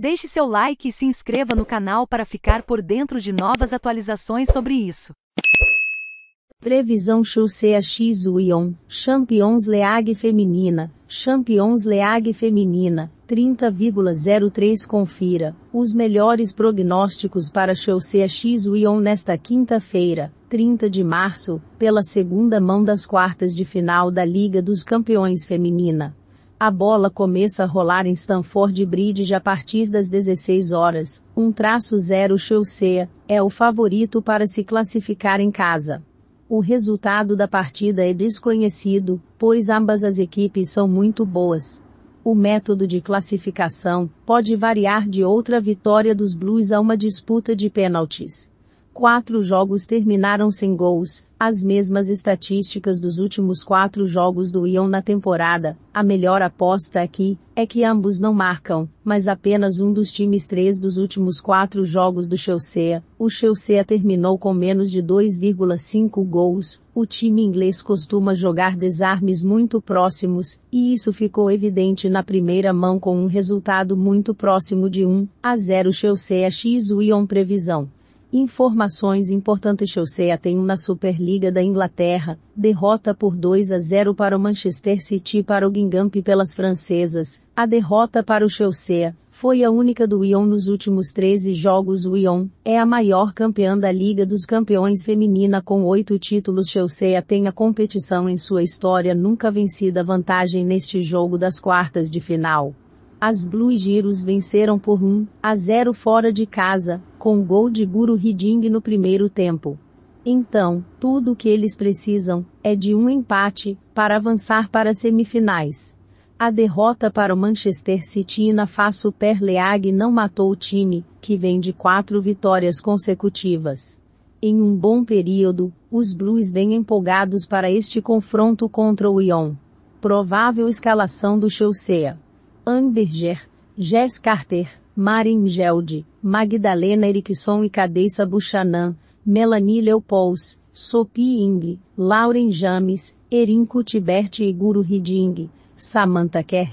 Deixe seu like e se inscreva no canal para ficar por dentro de novas atualizações sobre isso. Previsão Chusea Wion, Champions League Feminina, Champions League Feminina, 30,03 Confira, os melhores prognósticos para Chusea Wion nesta quinta-feira, 30 de março, pela segunda mão das quartas de final da Liga dos Campeões Feminina. A bola começa a rolar em Stanford Bridge a partir das 16 horas. Um traço zero Chelsea é o favorito para se classificar em casa. O resultado da partida é desconhecido, pois ambas as equipes são muito boas. O método de classificação pode variar de outra vitória dos Blues a uma disputa de pênaltis. Quatro jogos terminaram sem gols, as mesmas estatísticas dos últimos quatro jogos do Ion na temporada. A melhor aposta aqui é que ambos não marcam, mas apenas um dos times três dos últimos quatro jogos do Chelsea. O Chelsea terminou com menos de 2,5 gols. O time inglês costuma jogar desarmes muito próximos, e isso ficou evidente na primeira mão com um resultado muito próximo de 1 a 0 Chelsea x Ion previsão. Informações importantes Chelsea tem uma Superliga da Inglaterra, derrota por 2 a 0 para o Manchester City para o Guingamp pelas francesas. A derrota para o Chelsea foi a única do Lyon nos últimos 13 jogos. O Lyon é a maior campeã da Liga dos Campeões feminina com oito títulos. Chelsea tem a competição em sua história nunca vencida vantagem neste jogo das quartas de final. As Blue Giros venceram por 1 a 0 fora de casa, com gol de Guru Hiding no primeiro tempo. Então, tudo o que eles precisam é de um empate para avançar para as semifinais. A derrota para o Manchester City na face Perleag não matou o time, que vem de quatro vitórias consecutivas. Em um bom período, os Blues vêm empolgados para este confronto contra o Lyon. Provável escalação do Chelsea. Amberger, Jess Carter, Marin Gelde, Magdalena Erickson e Cadeissa Buchanan, Melanie Leopolds, Sophie Ing, Lauren James, Erin Kutibert e Guru Hiding, Samantha Kerr.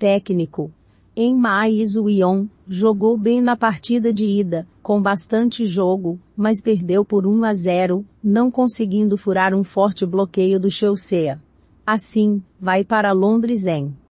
Técnico. Emma Izuion, jogou bem na partida de ida, com bastante jogo, mas perdeu por 1 a 0, não conseguindo furar um forte bloqueio do Chelsea. Assim, vai para Londres em